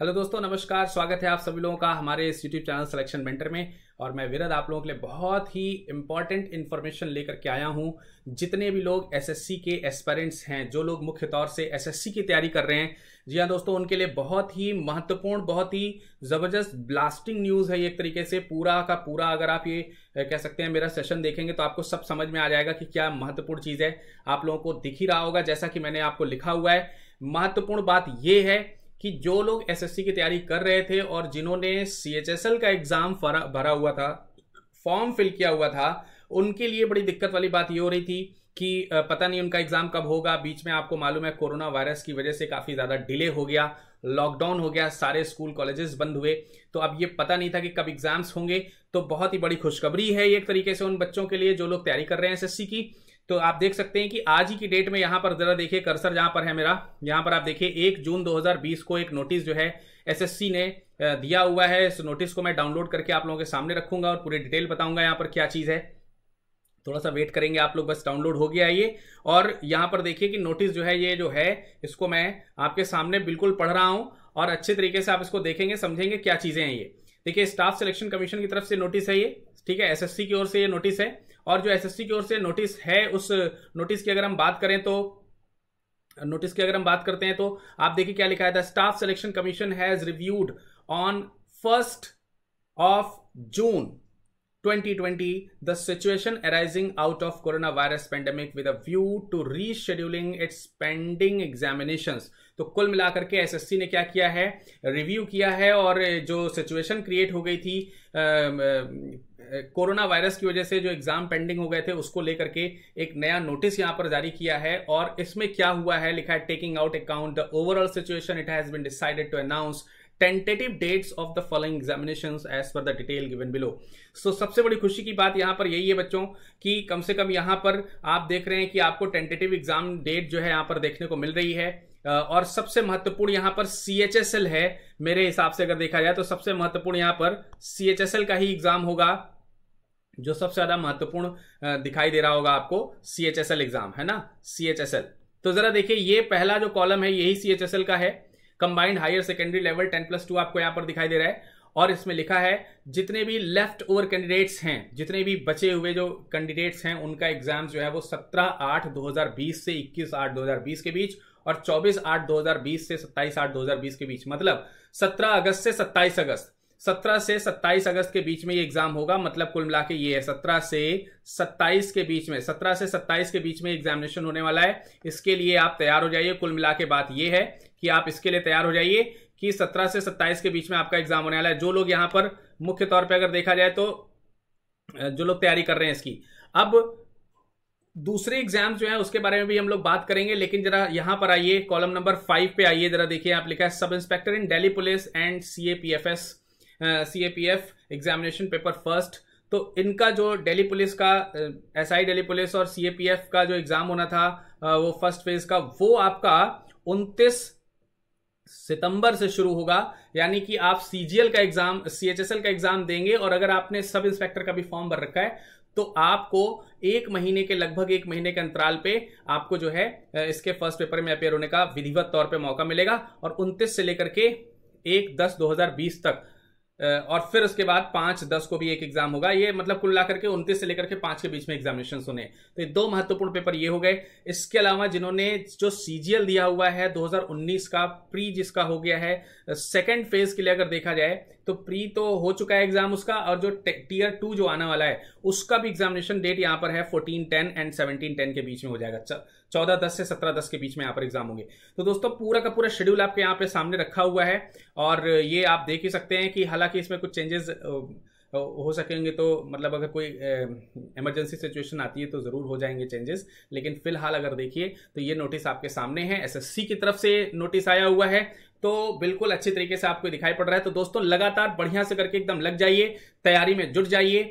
hello दोस्तों नमस्कार स्वागत है आप सभी लोगों का हमारे इस यूट्यूब चैनल सिलेक्शन मेंटर में और मैं विरद आप लोगों के लिए बहुत ही इंपॉर्टेंट इन्फॉर्मेशन लेकर के आया हूँ जितने भी लोग एसएससी के एस्पेरेंट्स हैं जो लोग मुख्य तौर से एसएससी की तैयारी कर रहे हैं जी हाँ दोस्तों उनके लिए बहुत ही महत्वपूर्ण बहुत ही ज़बरदस्त ब्लास्टिंग न्यूज़ है एक तरीके से पूरा का पूरा अगर आप ये कह सकते हैं मेरा सेशन देखेंगे तो आपको सब समझ में आ जाएगा कि क्या महत्वपूर्ण चीज़ है आप लोगों को दिख ही रहा होगा जैसा कि मैंने आपको लिखा हुआ है महत्वपूर्ण बात यह है कि जो लोग एसएससी की तैयारी कर रहे थे और जिन्होंने सीएचएसएल का एग्ज़ाम भरा हुआ था फॉर्म फिल किया हुआ था उनके लिए बड़ी दिक्कत वाली बात ये हो रही थी कि पता नहीं उनका एग्ज़ाम कब होगा बीच में आपको मालूम है कोरोना वायरस की वजह से काफ़ी ज़्यादा डिले हो गया लॉकडाउन हो गया सारे स्कूल कॉलेजेस बंद हुए तो अब ये पता नहीं था कि कब एग्ज़ाम्स होंगे तो बहुत ही बड़ी खुशखबरी है एक तरीके से उन बच्चों के लिए जो लोग तैयारी कर रहे हैं एसएससी की तो आप देख सकते हैं कि आज ही की डेट में यहाँ पर ज़रा देखिए कर्सर जहाँ पर है मेरा यहाँ पर आप देखिए एक जून 2020 को एक नोटिस जो है एसएससी ने दिया हुआ है इस नोटिस को मैं डाउनलोड करके आप लोगों के सामने रखूंगा और पूरी डिटेल बताऊंगा यहाँ पर क्या चीज़ है थोड़ा सा वेट करेंगे आप लोग बस डाउनलोड हो गया ये और यहाँ पर देखिए कि नोटिस जो है ये जो है इसको मैं आपके सामने बिल्कुल पढ़ रहा हूँ और अच्छे तरीके से आप इसको देखेंगे समझेंगे क्या चीज़ें हैं ये देखिए स्टाफ सिलेक्शन कमीशन की तरफ से नोटिस है ये ठीक है एसएससी की ओर से ये नोटिस है और जो एसएससी की ओर से नोटिस है उस नोटिस की अगर हम बात करें तो नोटिस की अगर हम बात करते हैं तो आप देखिए क्या लिखा है the staff selection commission has reviewed on first of June 2020 situation arising out of corona virus pandemic with a view to rescheduling its pending examination तो कुल मिलाकर के एसएससी ने क्या किया है रिव्यू किया है और जो सिचुएशन क्रिएट हो गई थी कोरोना वायरस की वजह से जो एग्जाम पेंडिंग हो गए थे उसको लेकर के एक नया नोटिस यहां पर जारी किया है और इसमें क्या हुआ है लिखा है taking out account the overall situation it has been decided to announce tentative dates of the following examination as per the detail given below so सबसे बड़ी खुशी की बात यहां पर यही है बच्चों कि कम से कम यहां पर आप देख रहे हैं कि आपको टेंटेटिव एग्जाम डेट जो है यहां पर देखने को मिल रही है और सबसे महत्वपूर्ण यहां पर सी एच एस एल है मेरे हिसाब से अगर देखा जाए तो सबसे महत्वपूर्ण यहां पर सी एच एस एल का ही एग्जाम होगा जो सबसे ज़्यादा महत्वपूर्ण दिखाई दे रहा होगा आपको C H S L exam है ना सी एच एस एल तो ज़रा देखिए ये पहला जो कॉलम है यही सी एच एस एल का है combined higher secondary level ten plus two आपको यहाँ पर दिखाई दे रहा है और इसमें लिखा है जितने भी लेफ्ट ओवर कैंडिडेट्स हैं जितने भी बचे हुए जो कैंडिडेट्स हैं उनका एग्जाम जो है वो 17 आठ 2020 से 21 आठ 2020 के बीच और 24 आठ 2020 से 27 आठ 2020 के बीच मतलब 17 अगस्त से 27 अगस्त सत्रह से सत्ताईस अगस्त के बीच में ये एग्जाम होगा मतलब कुल मिला के ये है सत्रह से सत्ताईस के बीच में सत्रह से सत्ताईस के बीच में एग्जामिनेशन होने वाला है इसके लिए आप तैयार हो जाइए कुल मिला के बात ये है कि आप इसके लिए तैयार हो जाइए कि सत्रह से सत्ताईस के बीच में आपका एग्जाम होने वाला है जो लोग यहाँ पर मुख्य तौर पर अगर देखा जाए तो जो लोग तैयारी कर रहे हैं इसकी अब दूसरे एग्जाम जो है उसके बारे में भी हम लोग बात करेंगे लेकिन जरा यहां पर आइए कॉलम नंबर फाइव पे आइए जरा देखिए आप लिखा है sub inspector in Delhi police and C A P F S C A P F examination paper first तो इनका जो दिल्ली पुलिस का एस आई डेली पुलिस और सी ए पी एफ का जो एग्ज़ाम होना था वो फर्स्ट फेज़ का वो आपका उनतीस सितंबर से शुरू होगा यानी कि आप सीजीएल का exam C H S L का एग्जाम देंगे और अगर आपने सब इंस्पेक्टर का भी फॉर्म भर रखा है तो आपको एक महीने के लगभग एक महीने के अंतराल पे आपको जो है इसके फर्स्ट पेपर में अपेयर होने का विधिवत तौर पे मौका मिलेगा और 29 से लेकर के एक दस 2020 तक और फिर उसके बाद पांच दस को भी एक एग्जाम होगा ये मतलब कुल ला करके उनतीस से लेकर के पांच के बीच में एग्जामिनेशन होने तो ये दो महत्वपूर्ण पेपर ये हो गए इसके अलावा जिन्होंने जो सीजीएल दिया हुआ है 2019 का प्री जिसका हो गया है सेकेंड फेज के लिए अगर देखा जाए तो प्री तो हो चुका है एग्जाम उसका और जो टीयर टू जो आने वाला है उसका भी एग्जामिनेशन डेट यहां पर है fourteen ten and seventeen ten के बीच में हो जाएगा चौदह दस से सत्रह दस के बीच में यहाँ पर एग्जाम होंगे तो दोस्तों पूरा का पूरा शेड्यूल आपके यहाँ पे सामने रखा हुआ है और ये आप देख ही सकते हैं कि हालांकि कि इसमें कुछ चेंजेस हो सकेंगे तो मतलब अगर कोई इमरजेंसी सिचुएशन आती है तो ज़रूर हो जाएंगे चेंजेस लेकिन फिलहाल अगर देखिए तो ये नोटिस आपके सामने है एसएससी की तरफ से नोटिस आया हुआ है तो बिल्कुल अच्छे तरीके से आपको दिखाई पड़ रहा है तो दोस्तों लगातार बढ़िया से करके एकदम लग जाइए तैयारी में जुट जाइए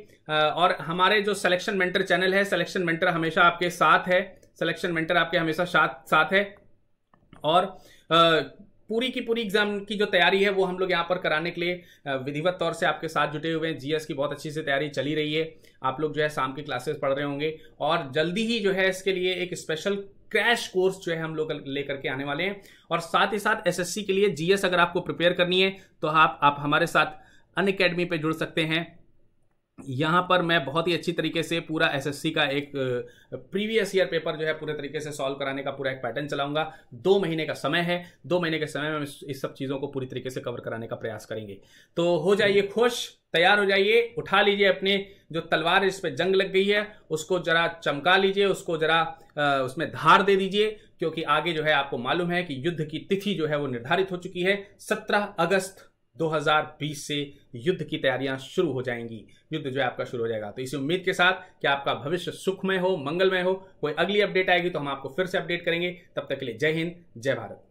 और हमारे जो सिलेक्शन मेंटर चैनल है सिलेक्शन मेंटर हमेशा आपके साथ है सिलेक्शन मेंटर आपके हमेशा साथ साथ है और पूरी की पूरी एग्जाम की जो तैयारी है वो हम लोग यहाँ पर कराने के लिए विधिवत तौर से आपके साथ जुटे हुए हैं जीएस की बहुत अच्छी से तैयारी चली रही है आप लोग जो है शाम की क्लासेस पढ़ रहे होंगे और जल्दी ही जो है इसके लिए एक स्पेशल क्रैश कोर्स जो है हम लोग लेकर के आने वाले हैं और साथ ही साथ एसएससी के लिए जीएस अगर आपको प्रिपेयर करनी है तो आप, आप हमारे साथ अन अकेडमी पर जुड़ सकते हैं यहाँ पर मैं बहुत ही अच्छी तरीके से पूरा एसएससी का एक प्रीवियस ईयर पेपर जो है पूरे तरीके से सॉल्व कराने का पूरा एक पैटर्न चलाऊंगा दो महीने का समय है दो महीने के समय में इस सब चीज़ों को पूरी तरीके से कवर कराने का प्रयास करेंगे तो हो जाइए खुश तैयार हो जाइए उठा लीजिए अपने जो तलवार इस पर जंग लग गई है उसको जरा चमका लीजिए उसको जरा उसमें धार दे दीजिए क्योंकि आगे जो है आपको मालूम है कि युद्ध की तिथि जो है वो निर्धारित हो चुकी है सत्रह अगस्त 2020 से युद्ध की तैयारियां शुरू हो जाएंगी युद्ध जो है आपका शुरू हो जाएगा तो इसी उम्मीद के साथ कि आपका भविष्य सुखमय हो मंगलमय हो कोई अगली अपडेट आएगी तो हम आपको फिर से अपडेट करेंगे तब तक के लिए जय हिंद जय भारत